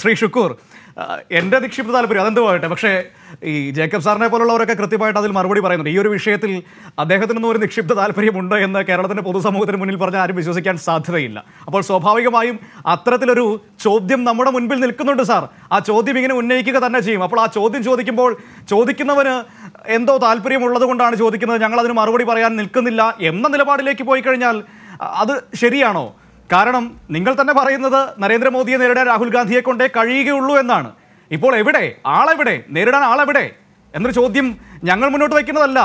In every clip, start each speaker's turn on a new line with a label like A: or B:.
A: ശ്രീ ഷുക്കൂർ എൻ്റെ നിക്ഷിപ്ത താല്പര്യം അതെന്ത് പോകട്ടെ പക്ഷേ ഈ ജേക്കബ് സാറിനെ പോലുള്ളവരൊക്കെ കൃത്യമായിട്ട് അതിൽ മറുപടി പറയുന്നുണ്ട് ഈ ഒരു വിഷയത്തിൽ അദ്ദേഹത്തിനൊന്നും ഒരു നിക്ഷിപ്ത താല്പര്യമുണ്ട് എന്ന് കേരളത്തിൻ്റെ പൊതുസമൂഹത്തിന് മുന്നിൽ പറഞ്ഞ ആരും വിശ്വസിക്കാൻ സാധ്യതയില്ല അപ്പോൾ സ്വാഭാവികമായും അത്തരത്തിലൊരു ചോദ്യം നമ്മുടെ മുൻപിൽ നിൽക്കുന്നുണ്ട് സാർ ആ ചോദ്യം ഇങ്ങനെ ഉന്നയിക്കുക തന്നെ ചെയ്യും അപ്പോൾ ആ ചോദ്യം ചോദിക്കുമ്പോൾ ചോദിക്കുന്നവന് എന്തോ താല്പര്യമുള്ളത് കൊണ്ടാണ് ചോദിക്കുന്നത് ഞങ്ങളതിന് മറുപടി പറയാൻ നിൽക്കുന്നില്ല എന്ന നിലപാടിലേക്ക് പോയി കഴിഞ്ഞാൽ അത് ശരിയാണോ കാരണം നിങ്ങൾ തന്നെ പറയുന്നത് നരേന്ദ്രമോദിയെ നേരിടാൻ രാഹുൽ ഗാന്ധിയെ കൊണ്ടേ കഴിയുകയുള്ളൂ എന്നാണ് ഇപ്പോൾ എവിടെ ആളെവിടെ നേരിടാൻ ആളെവിടെ എന്നൊരു ചോദ്യം ഞങ്ങൾ മുന്നോട്ട് വയ്ക്കുന്നതല്ല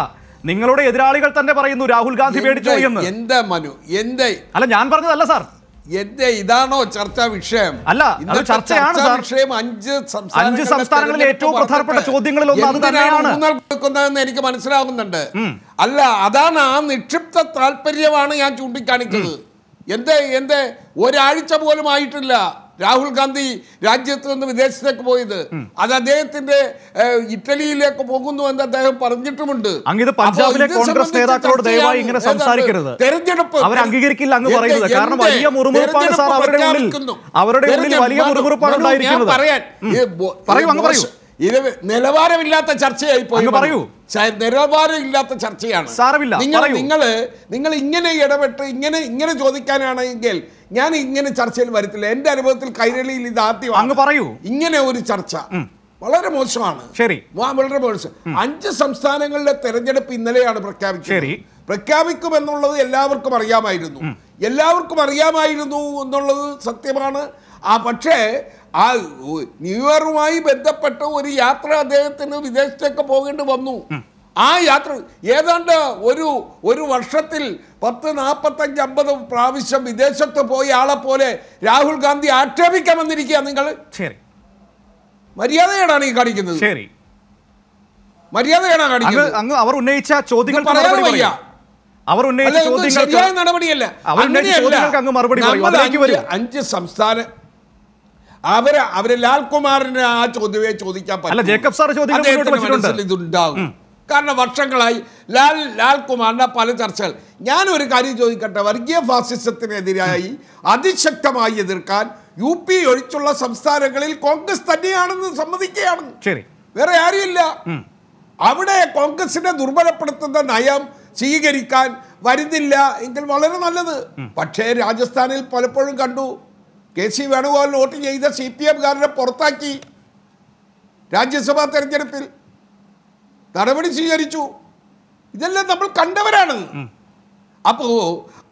A: നിങ്ങളുടെ എതിരാളികൾ തന്നെ പറയുന്നു രാഹുൽ ഗാന്ധി പേടിച്ചു എന്താ മനു എന്തേ അല്ല ഞാൻ പറഞ്ഞതല്ല സാർ എന്റെ ഇതാണോ ചർച്ചാ വിഷയം അല്ല ചർച്ചയാണ്
B: വിഷയം അഞ്ച് അഞ്ച് സംസ്ഥാനങ്ങളിൽ ഏറ്റവും പ്രധാനപ്പെട്ട ചോദ്യങ്ങളിൽ ഒന്ന് അത് തന്നെയാണ് എനിക്ക് മനസ്സിലാകുന്നുണ്ട് അല്ല അതാണ് ആ നിക്ഷിപ്ത താല്പര്യമാണ് ഞാൻ ചൂണ്ടിക്കാണിക്കുന്നത് എന്ത് എന്ത് ഒരാഴ്ച പോലും ആയിട്ടില്ല രാഹുൽ ഗാന്ധി രാജ്യത്ത് നിന്ന് വിദേശത്തേക്ക് പോയത് അത് അദ്ദേഹത്തിന്റെ ഇറ്റലിയിലേക്ക് പോകുന്നു എന്ന് അദ്ദേഹം പറഞ്ഞിട്ടുമുണ്ട് പഞ്ചാബിലെ കോൺഗ്രസ് ഇങ്ങനെ സംസാരിക്കരുത് തെരഞ്ഞെടുപ്പ് അവർ അംഗീകരിക്കില്ല കാരണം വലിയ അവരുടെ ഉള്ളിൽ അവരുടെ ഉള്ളിൽ വലിയ ഉണ്ടായിരിക്കുന്നത് ഇത് നിലവാരമില്ലാത്ത ചർച്ചയായി പോയി പറയൂ നിലവാരമില്ലാത്ത ചർച്ചയാണ് സാരമില്ല നിങ്ങൾ നിങ്ങൾ നിങ്ങൾ ഇങ്ങനെ ഇടപെട്ട് ഇങ്ങനെ ഇങ്ങനെ ചോദിക്കാനാണെങ്കിൽ ഞാൻ ഇങ്ങനെ ചർച്ചയിൽ വരത്തില്ല എൻ്റെ അനുഭവത്തിൽ കൈരളിയിൽ ഇത് ആദ്യമാണ് പറയൂ ഇങ്ങനെ ഒരു ചർച്ച വളരെ മോശമാണ് ശരി വളരെ മോശം അഞ്ച് സംസ്ഥാനങ്ങളിലെ തെരഞ്ഞെടുപ്പ് ഇന്നലെയാണ് പ്രഖ്യാപിച്ചത് പ്രഖ്യാപിക്കുമെന്നുള്ളത് എല്ലാവർക്കും അറിയാമായിരുന്നു എല്ലാവർക്കും അറിയാമായിരുന്നു എന്നുള്ളത് സത്യമാണ് ആ പക്ഷേ ആ ന്യൂയോർക്കുമായി ബന്ധപ്പെട്ട ഒരു യാത്ര അദ്ദേഹത്തിന് വിദേശത്തേക്ക് പോകേണ്ടി വന്നു ആ യാത്ര ഏതാണ്ട് ഒരു ഒരു വർഷത്തിൽ പത്ത് നാൽപ്പത്തഞ്ച് അമ്പത് പ്രാവശ്യം വിദേശത്ത് പോയ ആളെ പോലെ രാഹുൽ ഗാന്ധി ആക്ഷേപിക്കാമെന്നിരിക്കുക നിങ്ങൾ
A: മര്യാദയാണ് ഈ കാണിക്കുന്നത് ശരി മര്യാദയാണ് അവർ ഉന്നയിച്ച ചോദ്യങ്ങൾ അവർ ഉന്നയിച്ച ചോദ്യങ്ങൾക്ക് നടപടിയല്ല
B: അവർ ഉന്നയിച്ച മറുപടി
A: അഞ്ച് സംസ്ഥാന
B: അവർ അവര് ലാൽകുമാറിന്റെ ആ ചോദ്യമേ ചോദിക്കാൻ പറ്റില്ല ഇതുണ്ടാകും കാരണം വർഷങ്ങളായി ലാൽ ലാൽകുമാറിന്റെ പല ചർച്ചകൾ ഞാനൊരു കാര്യം ചോദിക്കട്ടെ വർഗീയ ഫാസിസത്തിനെതിരായി അതിശക്തമായി എതിർക്കാൻ യു പി ഒഴിച്ചുള്ള സംസ്ഥാനങ്ങളിൽ കോൺഗ്രസ് തന്നെയാണെന്ന് സമ്മതിക്കുകയാണ് ശരി വേറെ ആരുമില്ല അവിടെ കോൺഗ്രസിനെ ദുർബലപ്പെടുത്തുന്ന നയം സ്വീകരിക്കാൻ വരുന്നില്ല എങ്കിൽ വളരെ നല്ലത് പക്ഷേ രാജസ്ഥാനിൽ പലപ്പോഴും കണ്ടു കെ സി വേണുഗോപാൽ വോട്ട് ചെയ്ത സി പി എംകാരനെ പുറത്താക്കി രാജ്യസഭാ തെരഞ്ഞെടുപ്പിൽ നടപടി സ്വീകരിച്ചു ഇതെല്ലാം നമ്മൾ കണ്ടവരാണ് അപ്പോ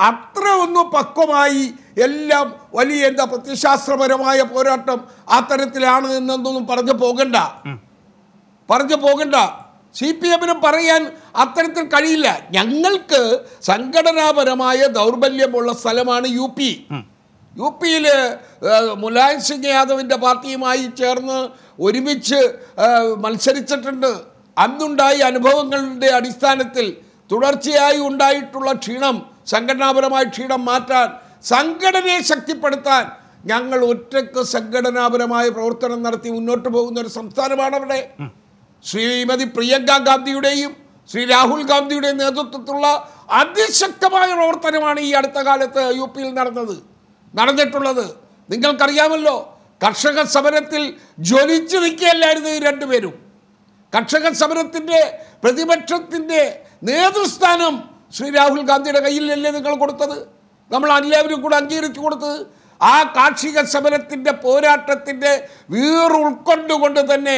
B: അത്ര ഒന്ന് പക്വമായി എല്ലാം വലിയ എന്താ പ്രത്യശാസ്ത്രപരമായ പോരാട്ടം ആ തരത്തിലാണ് എന്നൊന്നും പറഞ്ഞു പോകണ്ട പറഞ്ഞു പോകണ്ട സി പി എമ്മിന് പറയാൻ അത്തരത്തിൽ കഴിയില്ല ഞങ്ങൾക്ക് സംഘടനാപരമായ ദൗർബല്യമുള്ള സ്ഥലമാണ് യു പി യു പിയിൽ മുലായം സിംഗ് യാദവിൻ്റെ പാർട്ടിയുമായി ചേർന്ന് ഒരുമിച്ച് മത്സരിച്ചിട്ടുണ്ട് അന്നുണ്ടായ അനുഭവങ്ങളുടെ അടിസ്ഥാനത്തിൽ തുടർച്ചയായി ഉണ്ടായിട്ടുള്ള ക്ഷീണം സംഘടനാപരമായ ക്ഷീണം മാറ്റാൻ സംഘടനയെ ശക്തിപ്പെടുത്താൻ ഞങ്ങൾ ഒറ്റക്ക് സംഘടനാപരമായ പ്രവർത്തനം നടത്തി മുന്നോട്ട് പോകുന്ന ഒരു സംസ്ഥാനമാണവിടെ ശ്രീമതി പ്രിയങ്ക ഗാന്ധിയുടെയും ശ്രീ രാഹുൽ ഗാന്ധിയുടെയും നേതൃത്വത്തിലുള്ള അതിശക്തമായ പ്രവർത്തനമാണ് ഈ അടുത്ത കാലത്ത് യു പിയിൽ നടന്നത് നടന്നിട്ടുള്ളത് നിങ്ങൾക്കറിയാമല്ലോ കർഷക സമരത്തിൽ ജ്വലിച്ചു നിൽക്കുകയല്ലായിരുന്നു ഈ രണ്ടുപേരും കർഷക സമരത്തിൻ്റെ പ്രതിപക്ഷത്തിൻ്റെ നേതൃസ്ഥാനം ശ്രീ രാഹുൽ ഗാന്ധിയുടെ കയ്യിലല്ലേ നിങ്ങൾ കൊടുത്തത് നമ്മൾ എല്ലാവരും കൂടെ അംഗീകരിച്ചു കൊടുത്തത് ആ കാർഷിക സമരത്തിൻ്റെ പോരാട്ടത്തിൻ്റെ വീറുൾക്കൊണ്ടുകൊണ്ട് തന്നെ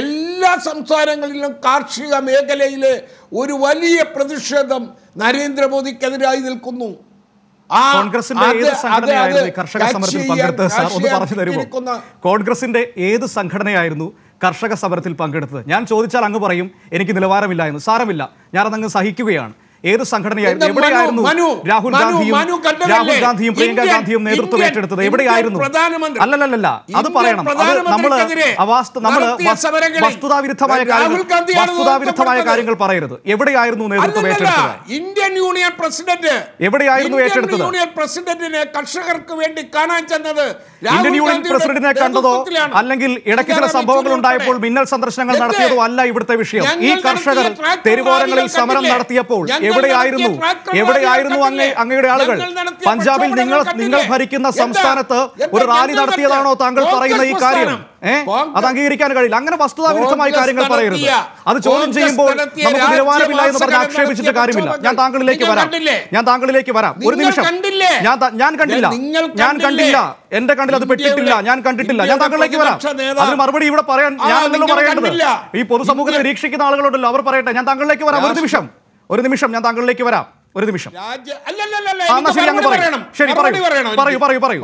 B: എല്ലാ സംസ്ഥാനങ്ങളിലും കാർഷിക മേഖലയിലെ ഒരു വലിയ പ്രതിഷേധം നരേന്ദ്രമോദിക്കെതിരായി നിൽക്കുന്നു
A: കോൺഗ്രസിന്റെ ഏത് സംഘടനയായിരുന്നു കർഷക സമരത്തിൽ പങ്കെടുത്തത് പറഞ്ഞു സംഘടനയായിരുന്നു കർഷക സമരത്തിൽ പങ്കെടുത്തത് ഞാൻ ചോദിച്ചാൽ അങ്ങ് പറയും എനിക്ക് നിലവാരമില്ല എന്ന് സാരമില്ല ഞാനതങ്ങ് സഹിക്കുകയാണ് ഏത് സംഘടനയായിരുന്നു എവിടെയായിരുന്നു രാഹുൽ ഗാന്ധിയും രാഹുൽ ഗാന്ധിയും പ്രിയങ്ക ഗാന്ധിയും നേതൃത്വം ഏറ്റെടുത്തത് എവിടെയായിരുന്നു അല്ലല്ലല്ല അത് പറയണം നമ്മള് നമ്മള് വസ്തുതാവിരുദ്ധമായ വസ്തുതാവിരുദ്ധമായ കാര്യങ്ങൾ പറയരുത് എവിടെയായിരുന്നു നേതൃത്വം ഏറ്റെടുത്തത്
B: ഇന്ത്യൻ യൂണിയൻ പ്രസിഡന്റ് എവിടെയായിരുന്നു ഏറ്റെടുത്തത് യൂണിയൻ പ്രസിഡന്റിനെ കർഷകർക്ക് വേണ്ടി കാണാൻ ചെന്നത് ഇന്ത്യൻ യൂണിയൻ പ്രസിഡന്റിനെ കണ്ടതോ
A: അല്ലെങ്കിൽ ഇടയ്ക്ക് ചില സംഭവങ്ങൾ ഉണ്ടായപ്പോൾ മിന്നൽ സന്ദർശനങ്ങൾ നടത്തിയതോ അല്ല ഇവിടുത്തെ വിഷയം ഈ കർഷകർ തെരുവോരങ്ങളിൽ സമരം നടത്തിയപ്പോൾ എവിടെയായിരുന്നു എവിടെയായിരുന്നു അങ്ങേ അങ്ങയുടെ ആളുകൾ പഞ്ചാബിൽ നിങ്ങൾ നിങ്ങൾ ഭരിക്കുന്ന സംസ്ഥാനത്ത് ഒരു റാലി നടത്തിയതാണോ താങ്കൾ പറയുന്ന ഈ കാര്യം അത് അംഗീകരിക്കാൻ കഴിയില്ല അങ്ങനെ വസ്തുതാവിരുദ്ധമായി കാര്യങ്ങൾ പറയരുത് അത് ചോദ്യം ചെയ്യുമ്പോൾ നമുക്ക് നിലവാരമില്ല എന്ന് പറഞ്ഞ് ആക്ഷേപിച്ചിട്ട് കാര്യമില്ല ഞാൻ താങ്കളിലേക്ക് വരാം ഞാൻ താങ്കളിലേക്ക് വരാം ഒരു നിമിഷം ഞാൻ ഞാൻ കണ്ടില്ല ഞാൻ കണ്ടില്ല എന്റെ കണ്ടിൽ അത് പെട്ടിട്ടില്ല ഞാൻ കണ്ടിട്ടില്ല ഞാൻ താങ്കളിലേക്ക് വരാം അതിന് മറുപടി ഇവിടെ പറയാൻ ഞാൻ പറയേണ്ടത് ഈ പൊതുസമൂഹത്തെ നിരീക്ഷിക്കുന്ന ആളുകളുണ്ടല്ലോ അവർ പറയട്ടെ ഞാൻ താങ്കളിലേക്ക് വരാം ഒരു നിമിഷം ഒരു നിമിഷം ഞാൻ താങ്കളിലേക്ക് വരാം ഒരു നിമിഷം ശരി മറുപടി പറയണം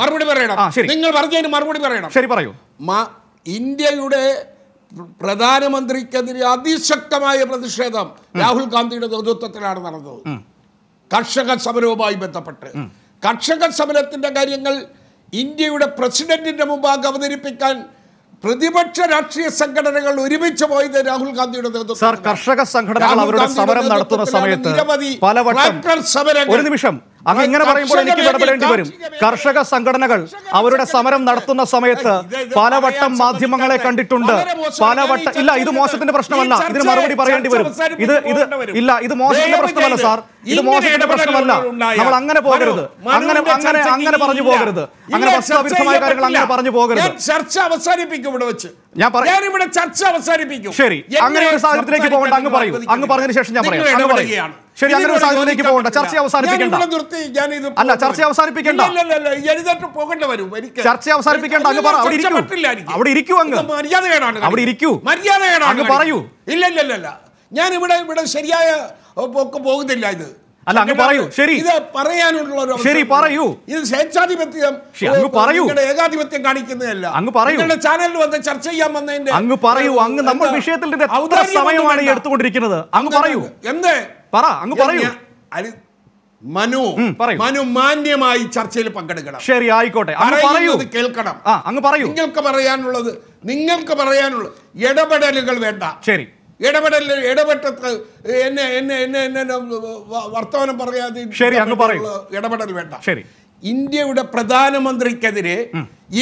A: നിങ്ങൾ മറുപടി പറയണം ശരി പറയൂ
B: ഇന്ത്യയുടെ പ്രധാനമന്ത്രിക്കെതിരെ അതിശക്തമായ പ്രതിഷേധം രാഹുൽ ഗാന്ധിയുടെ നേതൃത്വത്തിലാണ് നടന്നത് കർഷക സമരവുമായി ബന്ധപ്പെട്ട് കർഷക സമരത്തിന്റെ കാര്യങ്ങൾ ഇന്ത്യയുടെ പ്രസിഡന്റിന്റെ മുമ്പാകെ അവതരിപ്പിക്കാൻ പ്രതിപക്ഷ രാഷ്ട്രീയ സംഘടനകൾ ഒരുമിച്ച് പോയത് രാഹുൽ ഗാന്ധിയുടെ നേതൃത്വം സർ കർഷക
A: സംഘടനകൾ അവരുടെ സമരം നടത്തുന്ന സമയത്ത് പലവട്ടം ഒരു നിമിഷം അങ്ങനെ പറയുമ്പോൾ എനിക്ക് ഇടപെടേണ്ടി വരും കർഷക സംഘടനകൾ അവരുടെ സമരം നടത്തുന്ന സമയത്ത് പലവട്ടം മാധ്യമങ്ങളെ കണ്ടിട്ടുണ്ട് പലവട്ടം ഇല്ല ഇത് മോശത്തിന്റെ പ്രശ്നമല്ല ഇതിന് മറുപടി പറയേണ്ടി വരും ഇത് ഇത് ഇല്ല ഇത് മോശത്തിന്റെ പ്രശ്നമല്ല സാർ ഇത് മോശത്തിന്റെ പ്രശ്നമല്ല നമ്മൾ അങ്ങനെ പോകരുത് അങ്ങനെ അങ്ങനെ അങ്ങനെ പറഞ്ഞു പോകരുത് അങ്ങനെ വസ്തുവിരുദ്ധമായ കാര്യങ്ങൾ അങ്ങനെ പറഞ്ഞു പോകരുത് ചർച്ച
B: അവസാനിപ്പിക്കും ഇവിടെ വെച്ച് ഞാൻ പറയാം ഇവിടെ ചർച്ച അവസാനിപ്പിക്കും ശരി അങ്ങനെ ഒരു സാഹചര്യത്തിലേക്ക് പോകണ്ട
A: അങ്ങ് പറയൂ അങ്ങ് പറഞ്ഞതിന് ശേഷം ഞാൻ പറയാം ഞാൻ
B: ഇവിടെ ഇവിടെ ശരിയായ പോകുന്നില്ല ഇത് അല്ല അങ്ങ് പറയൂ ശരി ഇത് പറയാനുള്ള ശരി പറയൂ ഇത് സ്വേച്ഛാധിപത്യം പറയൂ ഏകാധിപത്യം കാണിക്കുന്നതല്ല അങ്ങ് പറയൂ ചാനലിൽ വന്ന് ചർച്ച ചെയ്യാൻ വന്നതിന്റെ അങ്ങ് പറയൂ അങ്ങ് നമ്മൾ വിഷയത്തിൽ സമയമാണ്
A: എടുത്തുകൊണ്ടിരിക്കുന്നത് അങ്ങ് പറയൂ
B: എന്ത് പറ അങ്ങ് പറയൂ മനു മനു മാന്യമായി ചർച്ചയിൽ പങ്കെടുക്കണം
A: ശരി ആയിക്കോട്ടെ
B: കേൾക്കണം അങ്ങ് പറയൂ നിങ്ങൾക്ക് പറയാനുള്ളത് നിങ്ങൾക്ക് പറയാനുള്ളത് ഇടപെടലുകൾ വേണ്ട ശരി ഇടപെടൽ ഇടപെട്ട എന്നെ എന്നെ എന്നെ എന്നെ വർത്തമാനം പറയാതെ ശരി അങ്ങ് പറയൂ ഇടപെടൽ വേണ്ട ശരി ഇന്ത്യയുടെ പ്രധാനമന്ത്രിക്കെതിരെ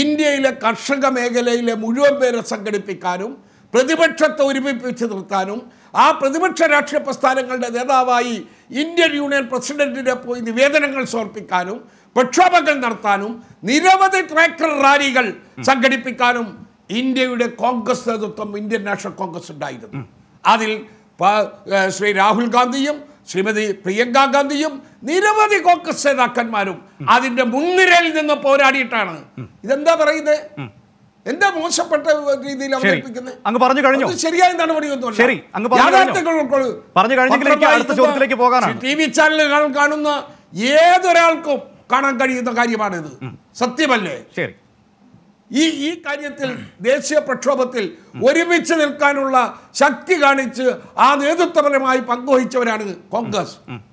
B: ഇന്ത്യയിലെ കർഷക മേഖലയിലെ മുഴുവൻ പേരെ സംഘടിപ്പിക്കാനും പ്രതിപക്ഷത്തെ ഒരുമിപ്പിച്ച് നിർത്താനും ആ പ്രതിപക്ഷ രാഷ്ട്രീയ പ്രസ്ഥാനങ്ങളുടെ നേതാവായി ഇന്ത്യൻ യൂണിയൻ പ്രസിഡന്റിനെ പോയി നിവേദനങ്ങൾ സമർപ്പിക്കാനും പ്രക്ഷോഭങ്ങൾ നടത്താനും നിരവധി ട്രാക്ടർ റാലികൾ സംഘടിപ്പിക്കാനും ഇന്ത്യയുടെ കോൺഗ്രസ് നേതൃത്വം ഇന്ത്യൻ നാഷണൽ കോൺഗ്രസ് ഉണ്ടായിരുന്നു അതിൽ ശ്രീ രാഹുൽ ഗാന്ധിയും ശ്രീമതി പ്രിയങ്ക ഗാന്ധിയും നിരവധി കോൺഗ്രസ് നേതാക്കന്മാരും അതിന്റെ മുൻനിരയിൽ നിന്ന് പോരാടിയിട്ടാണ് ഇതെന്താ പറയുന്നത് എന്താ മോശപ്പെട്ട രീതിയിൽ അവതരിപ്പിക്കുന്നത്
A: അങ്ങ് പറഞ്ഞു കഴിഞ്ഞു ശരിയായ നടപടിയൊന്നും ശരി അങ്ങ് പറഞ്ഞു കഴിഞ്ഞെങ്കിൽ പോകാനാണ് ചാനലുകൾ കാണുന്ന ഏതൊരാൾക്കും
B: കാണാൻ കഴിയുന്ന കാര്യമാണിത് സത്യമല്ലേ ശരി ഈ ഈ കാര്യത്തിൽ ദേശീയ പ്രക്ഷോഭത്തിൽ ഒരുമിച്ച് നിൽക്കാനുള്ള ശക്തി കാണിച്ച് ആ നേതൃത്വപരമായി പങ്കുവഹിച്ചവരാണ് കോൺഗ്രസ്